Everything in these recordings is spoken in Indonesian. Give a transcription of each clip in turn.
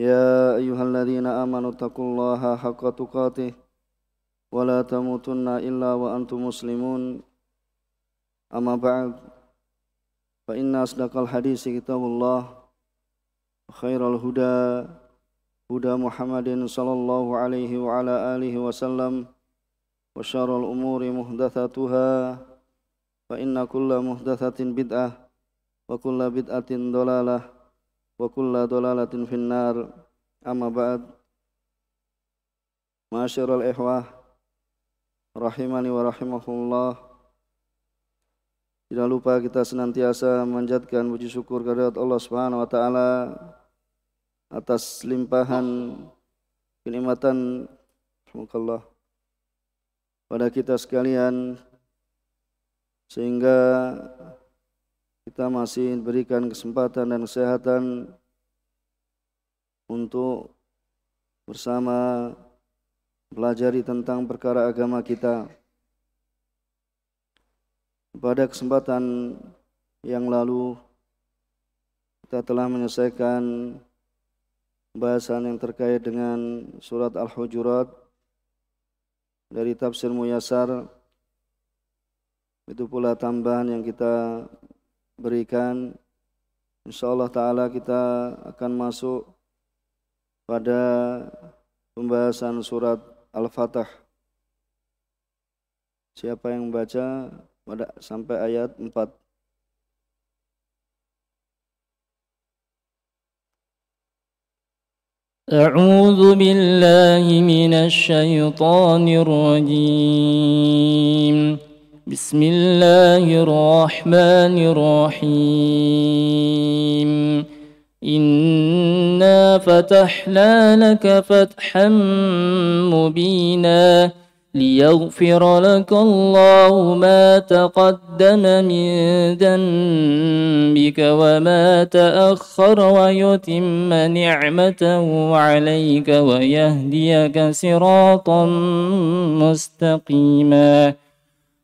يا أيها الذين آمنوا اتقوا الله حق تقاته ولا تموتن إلا وأنتم مسلمون أما بعد فإن أصدق الحديث كتاب الله خير الهدى هدى محمد صلى الله عليه وعلى آله وسلم وشر الأمور محدثاتها فإن كل محدثة بدعة وكل بدعة ضلالة وكل ضلالة في النار أما بعد معاشر الإخوة rahimani wa rahimahullah Jangan lupa kita senantiasa menjatkan puji syukur kepada Allah Subhanahu wa taala atas limpahan kenikmatan Allah pada kita sekalian sehingga kita masih berikan kesempatan dan kesehatan untuk bersama pelajari tentang perkara agama kita. Pada kesempatan yang lalu kita telah menyelesaikan pembahasan yang terkait dengan surat Al-Hujurat dari tafsir Muyasar itu pula tambahan yang kita berikan. Insya Allah Ta'ala kita akan masuk pada pembahasan surat Al-Fatah. Siapa yang baca pada sampai ayat 4. أعوذ بالله من الشيطان الرجيم بسم الله الرحمن الرحيم انا فتحنا لك فتحا مبينا ليغفر لك الله ما تقدم من ذنبك وما تاخر ويتم نعمته عليك ويهديك صراطا مستقيما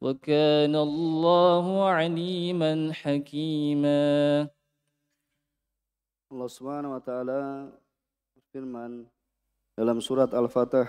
وكان الله عليما حكيما الله سبحانه وتعالى taala dalam surat Al-Fatah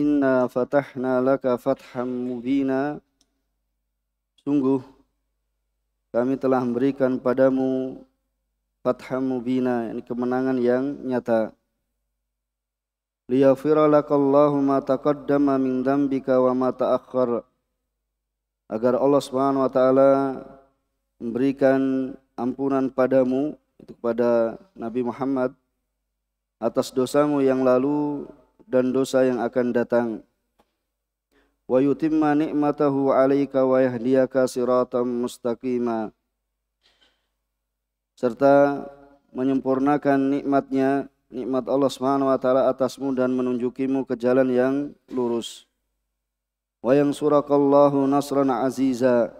Inna fatahna laka fatham mubina Sungguh kami telah memberikan padamu fatham mubina ini kemenangan yang nyata liyafira lakallahu ma taqaddama min dhanbika wa ma ta'akhkhar agar Allah Subhanahu wa taala memberikan ampunan padamu itu kepada Nabi Muhammad atas dosamu yang lalu dan dosa yang akan datang wa yutimma ni'matahu 'alaika wa yahdiyaka siratan mustaqima serta menyempurnakan nikmatnya nikmat Allah Subhanahu wa taala atasmu dan menunjukimu ke jalan yang lurus. Wa yang surakallahu nasran aziza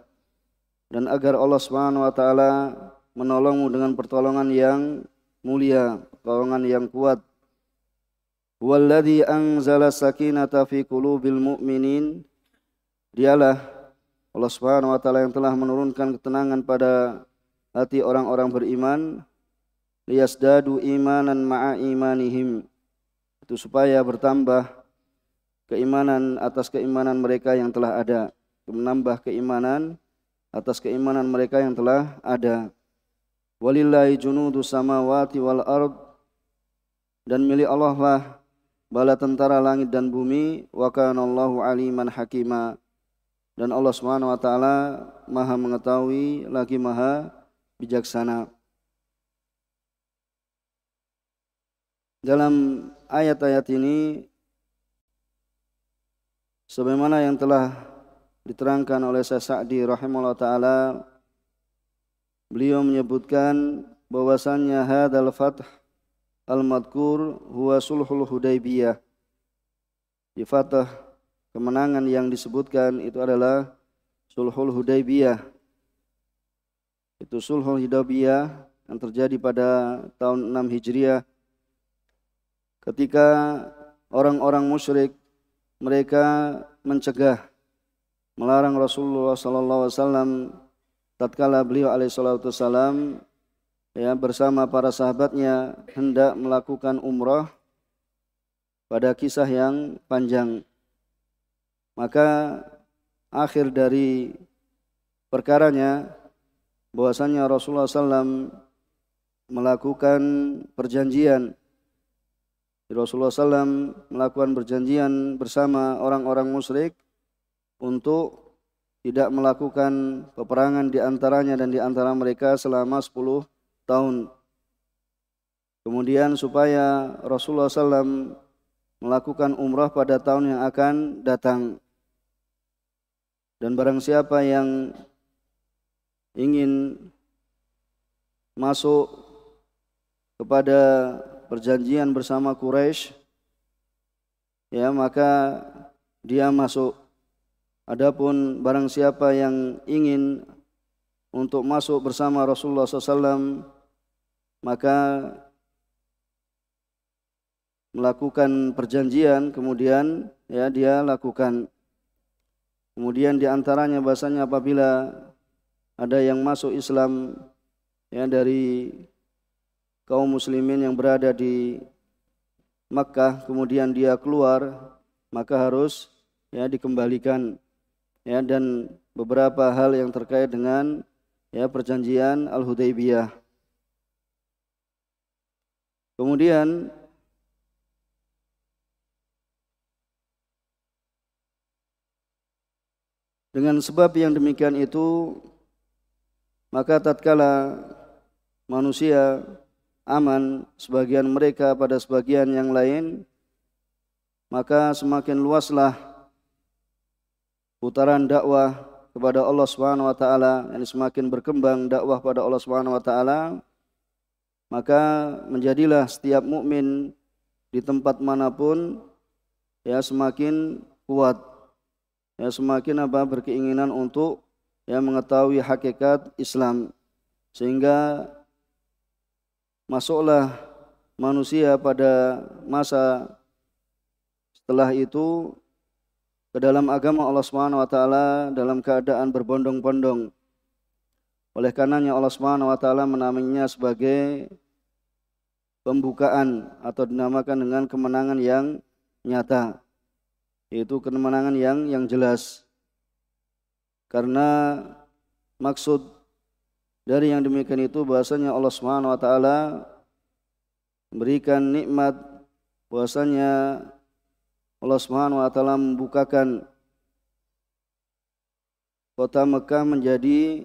dan agar Allah Subhanahu wa taala menolongmu dengan pertolongan yang mulia, pertolongan yang kuat. Walladzi anzala sakinata fi qulubil mu'minin. Dialah Allah Subhanahu wa taala yang telah menurunkan ketenangan pada hati orang-orang beriman liyasdadu imanan ma'a imanihim itu supaya bertambah keimanan atas keimanan mereka yang telah ada menambah keimanan atas keimanan mereka yang telah ada walillahi junudu samawati wal ard dan milik Allah lah bala tentara langit dan bumi wa kanallahu aliman hakima dan Allah Subhanahu wa taala maha mengetahui lagi maha bijaksana dalam ayat-ayat ini sebagaimana yang telah diterangkan oleh Syekh Sa'di rahimahullah taala beliau menyebutkan bahwasannya hadal fath al-madkur huwa sulhul hudaybiyah di fatah kemenangan yang disebutkan itu adalah sulhul hudaybiyah itu sulhul hudaybiyah yang terjadi pada tahun 6 Hijriah ketika orang-orang musyrik mereka mencegah melarang Rasulullah sallallahu alaihi wasallam tatkala beliau alaihi salatu wasallam ya bersama para sahabatnya hendak melakukan umrah pada kisah yang panjang maka akhir dari perkaranya bahwasanya Rasulullah SAW melakukan perjanjian Rasulullah SAW melakukan perjanjian bersama orang-orang musyrik untuk tidak melakukan peperangan di antaranya dan di antara mereka selama 10 tahun. Kemudian supaya Rasulullah SAW melakukan umrah pada tahun yang akan datang. Dan barang siapa yang ingin masuk kepada perjanjian bersama Quraisy ya maka dia masuk adapun barang siapa yang ingin untuk masuk bersama Rasulullah SAW maka melakukan perjanjian kemudian ya dia lakukan kemudian diantaranya bahasanya apabila ada yang masuk Islam ya dari kaum muslimin yang berada di Makkah kemudian dia keluar maka harus ya dikembalikan ya dan beberapa hal yang terkait dengan ya perjanjian al hudaibiyah Kemudian dengan sebab yang demikian itu maka tatkala manusia aman sebagian mereka pada sebagian yang lain maka semakin luaslah putaran dakwah kepada Allah Subhanahu wa taala yang semakin berkembang dakwah pada Allah Subhanahu wa taala maka menjadilah setiap mukmin di tempat manapun ya semakin kuat ya semakin apa berkeinginan untuk ya mengetahui hakikat Islam sehingga masuklah manusia pada masa setelah itu ke dalam agama Allah Subhanahu wa taala dalam keadaan berbondong-bondong. Oleh karenanya Allah Subhanahu wa taala menamainya sebagai pembukaan atau dinamakan dengan kemenangan yang nyata. Yaitu kemenangan yang yang jelas. Karena maksud dari yang demikian itu bahasanya Allah Subhanahu wa taala memberikan nikmat bahasanya Allah Subhanahu wa taala membukakan kota Mekah menjadi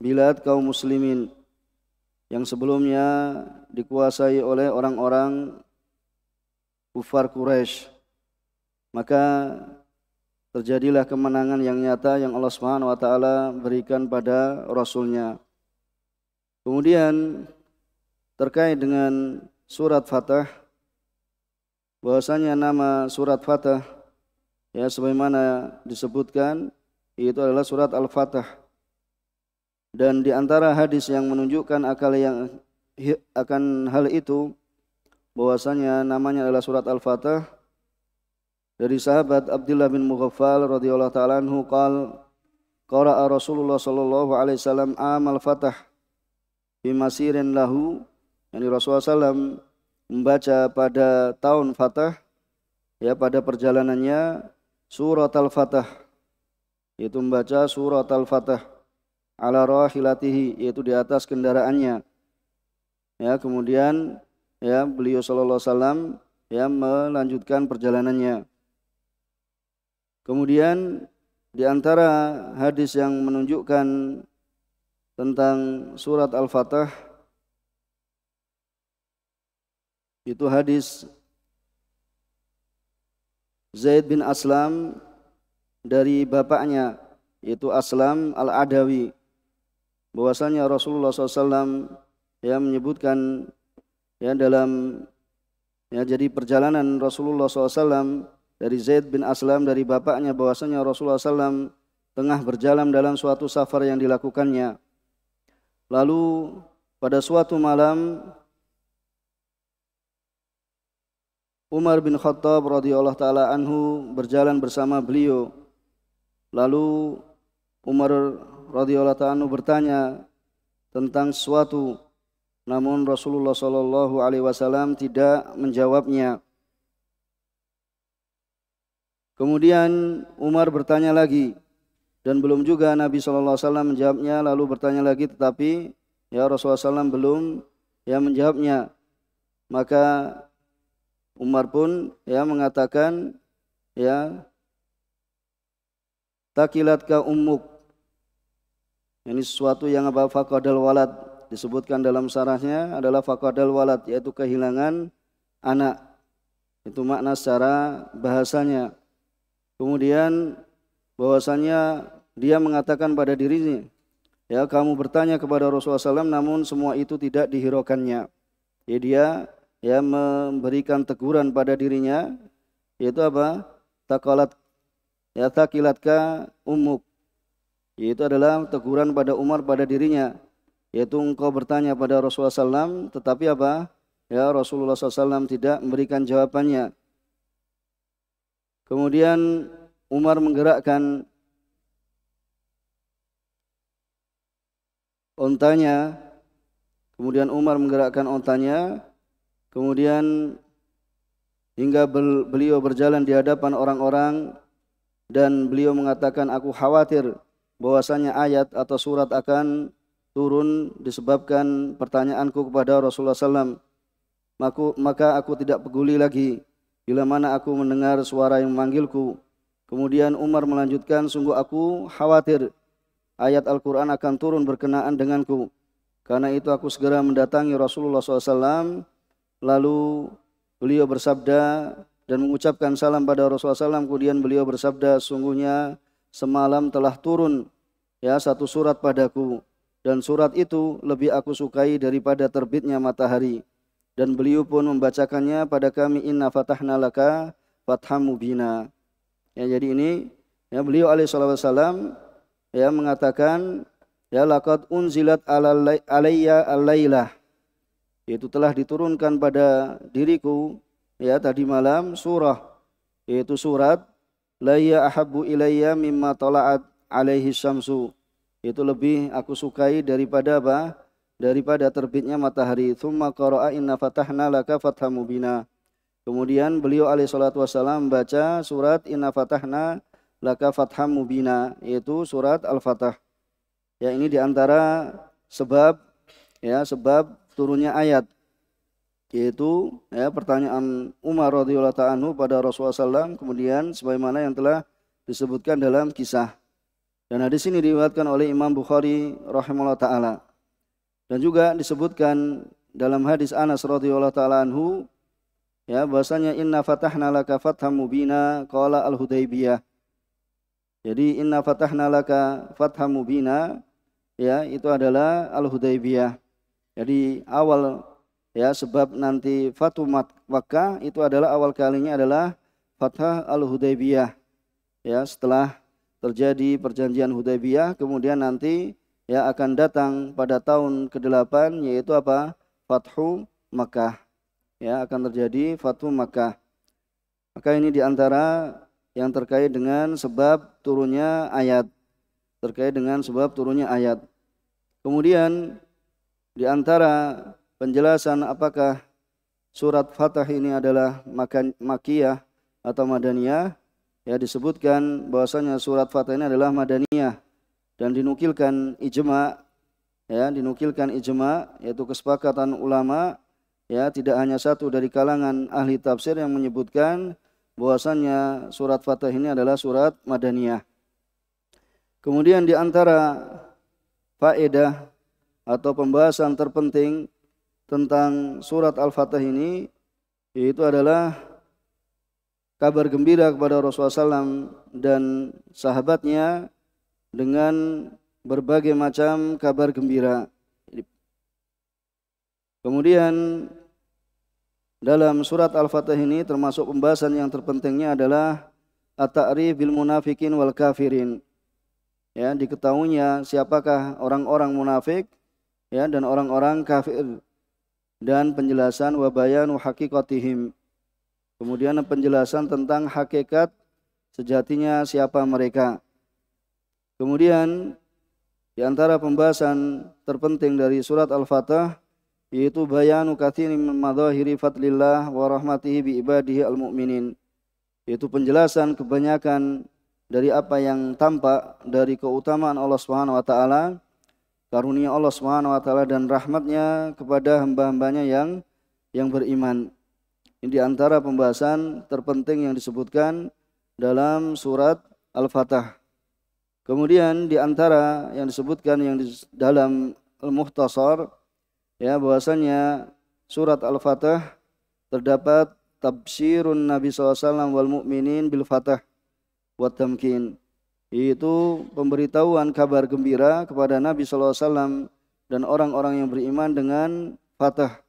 bilad kaum muslimin yang sebelumnya dikuasai oleh orang-orang kufar Quraisy. Maka terjadilah kemenangan yang nyata yang Allah Subhanahu wa taala berikan pada rasulnya. Kemudian terkait dengan surat Fatah bahwasanya nama surat Fatah ya sebagaimana disebutkan itu adalah surat Al-Fatah. Dan di antara hadis yang menunjukkan akal yang akan hal itu bahwasanya namanya adalah surat Al-Fatah dari sahabat Abdullah bin Mughaffal radhiyallahu taala anhu qal qara'a Rasulullah sallallahu alaihi wasallam amal fatah bimasirin lahu yang Rasulullah SAW membaca pada tahun Fatah ya pada perjalanannya surat Al-Fatah yaitu membaca surat Al-Fatah ala rahilatihi yaitu di atas kendaraannya ya kemudian ya beliau sallallahu alaihi wasallam ya melanjutkan perjalanannya kemudian di antara hadis yang menunjukkan tentang surat Al-Fatah itu hadis Zaid bin Aslam dari bapaknya yaitu Aslam Al-Adawi bahwasanya Rasulullah SAW ya menyebutkan ya dalam ya jadi perjalanan Rasulullah SAW dari Zaid bin Aslam dari bapaknya bahwasanya Rasulullah SAW tengah berjalan dalam suatu safar yang dilakukannya Lalu pada suatu malam Umar bin Khattab radhiyallahu taala anhu berjalan bersama beliau. Lalu Umar radhiyallahu taala anhu bertanya tentang sesuatu namun Rasulullah saw alaihi wasallam tidak menjawabnya. Kemudian Umar bertanya lagi, dan belum juga Nabi SAW menjawabnya lalu bertanya lagi tetapi ya Rasulullah SAW belum ya menjawabnya maka Umar pun ya mengatakan ya takilat ka ummuk ini sesuatu yang apa fakodal walad disebutkan dalam sarahnya adalah fakodal walad yaitu kehilangan anak itu makna secara bahasanya kemudian bahwasanya dia mengatakan pada dirinya, ya kamu bertanya kepada Rasulullah SAW, namun semua itu tidak dihiraukannya. Ya dia ya memberikan teguran pada dirinya, yaitu apa? Takalat ya takilatka umuk. Yaitu adalah teguran pada Umar pada dirinya, yaitu engkau bertanya pada Rasulullah SAW, tetapi apa? Ya Rasulullah SAW tidak memberikan jawabannya. Kemudian Umar menggerakkan ontanya, kemudian Umar menggerakkan ontanya, kemudian hingga beliau berjalan di hadapan orang-orang dan beliau mengatakan aku khawatir bahwasanya ayat atau surat akan turun disebabkan pertanyaanku kepada Rasulullah SAW. Maku, maka aku tidak peguli lagi bila mana aku mendengar suara yang memanggilku. Kemudian Umar melanjutkan, sungguh aku khawatir ayat Al-Quran akan turun berkenaan denganku. Karena itu aku segera mendatangi Rasulullah SAW, lalu beliau bersabda dan mengucapkan salam pada Rasulullah SAW, kemudian beliau bersabda, sungguhnya semalam telah turun ya satu surat padaku, dan surat itu lebih aku sukai daripada terbitnya matahari. Dan beliau pun membacakannya pada kami, inna fatahna laka fatham mubina. Ya, jadi ini ya, beliau alaihi salam ya mengatakan ya laqad unzilat alayya al yaitu telah diturunkan pada diriku ya tadi malam surah yaitu surat layya ahabu ahabbu ilayya mimma tala'at alaihi syamsu itu lebih aku sukai daripada apa daripada terbitnya matahari thumma qara'a inna fatahna laka fathamubina kemudian beliau alaihi salatu wasalam baca surat inna fatahna laka fatham mubina yaitu surat Al-Fatah. Ya ini diantara sebab ya sebab turunnya ayat yaitu ya pertanyaan Umar radhiyallahu anhu pada Rasulullah SAW kemudian sebagaimana yang telah disebutkan dalam kisah dan hadis ini diriwayatkan oleh Imam Bukhari rahimahullah taala dan juga disebutkan dalam hadis Anas radhiyallahu taala anhu ya bahasanya inna fatahna laka fatham mubina qala al hudaybiyah jadi inna fatahna laka fatham mubina ya itu adalah al-Hudaibiyah. Jadi awal ya sebab nanti Fatu Makkah itu adalah awal kalinya adalah Fathah al-Hudaibiyah. Ya setelah terjadi perjanjian Hudaibiyah kemudian nanti ya akan datang pada tahun ke-8 yaitu apa? Fathu Makkah. Ya akan terjadi Fathu Makkah. Maka ini diantara yang terkait dengan sebab turunnya ayat terkait dengan sebab turunnya ayat. Kemudian di antara penjelasan apakah surat Fatah ini adalah makiyah atau madaniyah ya disebutkan bahwasanya surat Fatah ini adalah madaniyah dan dinukilkan ijma ya dinukilkan ijma yaitu kesepakatan ulama ya tidak hanya satu dari kalangan ahli tafsir yang menyebutkan bahwasanya surat Fatah ini adalah surat Madaniyah. Kemudian di antara faedah atau pembahasan terpenting tentang surat Al-Fatah ini yaitu adalah kabar gembira kepada Rasulullah SAW dan sahabatnya dengan berbagai macam kabar gembira. Kemudian dalam surat Al-Fatih ini termasuk pembahasan yang terpentingnya adalah at-ta'rif bil munafikin wal kafirin. Ya, diketahuinya siapakah orang-orang munafik ya dan orang-orang kafir dan penjelasan bayanu haqiqatihim. Kemudian penjelasan tentang hakikat sejatinya siapa mereka. Kemudian di antara pembahasan terpenting dari surat Al-Fatah yaitu bayanu katsirin min madahiri fadlillah wa rahmatihi bi ibadihi al-mu'minin yaitu penjelasan kebanyakan dari apa yang tampak dari keutamaan Allah Subhanahu wa taala karunia Allah Subhanahu wa taala dan rahmatnya kepada hamba-hambanya yang yang beriman ini di antara pembahasan terpenting yang disebutkan dalam surat Al-Fatah kemudian di antara yang disebutkan yang di dalam Al-Muhtasar ya bahwasanya surat Al-Fatah terdapat tafsirun Nabi SAW wal mu'minin bil fatah wa tamkin yaitu pemberitahuan kabar gembira kepada Nabi SAW dan orang-orang yang beriman dengan fatah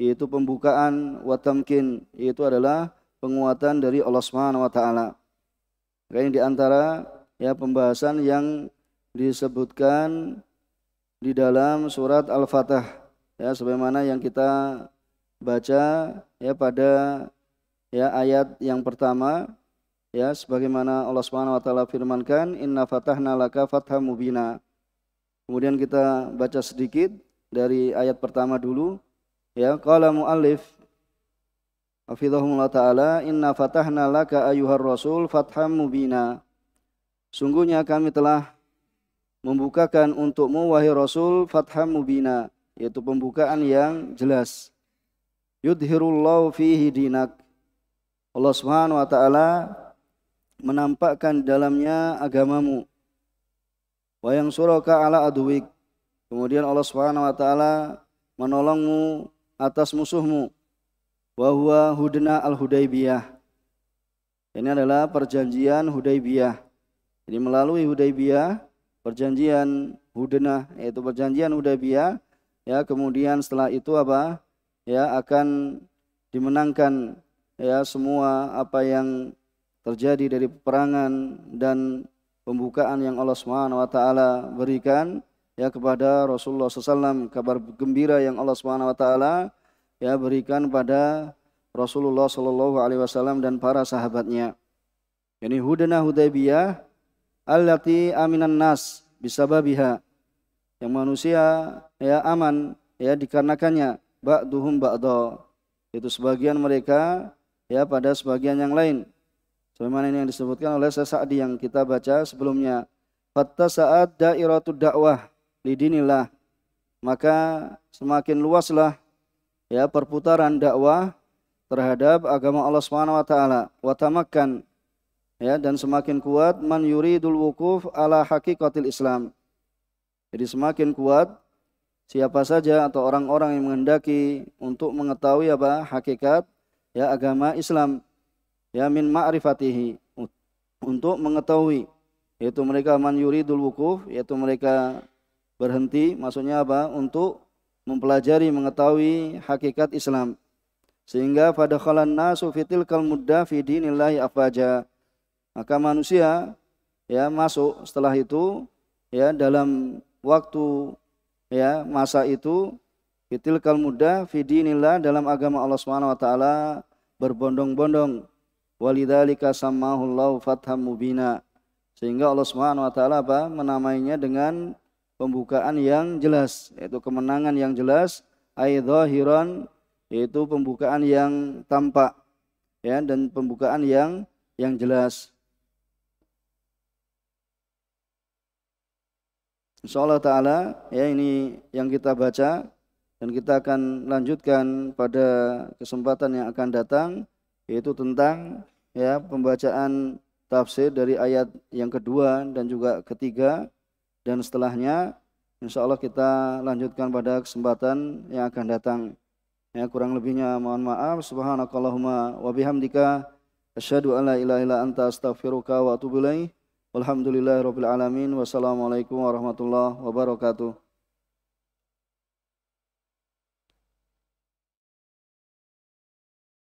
yaitu pembukaan wa tamkin yaitu adalah penguatan dari Allah Subhanahu wa taala. Ini di antara ya pembahasan yang disebutkan di dalam surat Al-Fatah ya sebagaimana yang kita baca ya pada ya ayat yang pertama ya sebagaimana Allah Subhanahu wa taala firmankan inna fatahna laka fatham mubina kemudian kita baca sedikit dari ayat pertama dulu ya qala muallif Hafizahumullah ta'ala Inna fatahna laka ayuhar rasul fatham mubina Sungguhnya kami telah membukakan untukmu wahai rasul fatham mubina yaitu pembukaan yang jelas. Yudhirullahu fihi dinak. Allah Subhanahu wa taala menampakkan dalamnya agamamu. Wa yang suraka ala aduwik. Kemudian Allah Subhanahu wa taala menolongmu atas musuhmu. Wa huwa hudna al-Hudaibiyah. Ini adalah perjanjian Hudaibiyah. Jadi melalui Hudaibiyah, perjanjian Hudnah yaitu perjanjian Hudaibiyah ya kemudian setelah itu apa ya akan dimenangkan ya semua apa yang terjadi dari peperangan dan pembukaan yang Allah Subhanahu wa taala berikan ya kepada Rasulullah SAW kabar gembira yang Allah Subhanahu wa taala ya berikan pada Rasulullah Shallallahu Alaihi Wasallam dan para sahabatnya. Ini Hudena hudana Hudaybiyah allati aminan nas bisababiha. Yang manusia ya aman ya dikarenakannya ba'duhum ba'dha itu sebagian mereka ya pada sebagian yang lain sebagaimana ini yang disebutkan oleh Sa'di yang kita baca sebelumnya fatta saat dairatud dakwah lidinilah maka semakin luaslah ya perputaran dakwah terhadap agama Allah Subhanahu wa taala wa tamakkan ya dan semakin kuat man yuridul wukuf ala hakikatil Islam jadi semakin kuat siapa saja atau orang-orang yang menghendaki untuk mengetahui apa hakikat ya agama Islam ya min ma'rifatihi untuk mengetahui yaitu mereka man yuridul wukuf yaitu mereka berhenti maksudnya apa untuk mempelajari mengetahui hakikat Islam sehingga pada khalan nasu fitil kal mudda fi dinillahi afaja maka manusia ya masuk setelah itu ya dalam waktu ya masa itu kal muda fidinillah dalam agama Allah Subhanahu wa taala berbondong-bondong walidalika samahullahu fatham mubina sehingga Allah Subhanahu wa taala apa menamainya dengan pembukaan yang jelas yaitu kemenangan yang jelas aidzahiran yaitu pembukaan yang tampak ya dan pembukaan yang yang jelas Insya Allah taala ya ini yang kita baca dan kita akan lanjutkan pada kesempatan yang akan datang yaitu tentang ya pembacaan tafsir dari ayat yang kedua dan juga ketiga dan setelahnya insya Allah kita lanjutkan pada kesempatan yang akan datang ya kurang lebihnya mohon maaf subhanakallahumma wa bihamdika asyhadu alla ilaha illa anta astaghfiruka wa atubu ilaika Walhamdulillahirabbil alamin. Wassalamualaikum warahmatullahi wabarakatuh.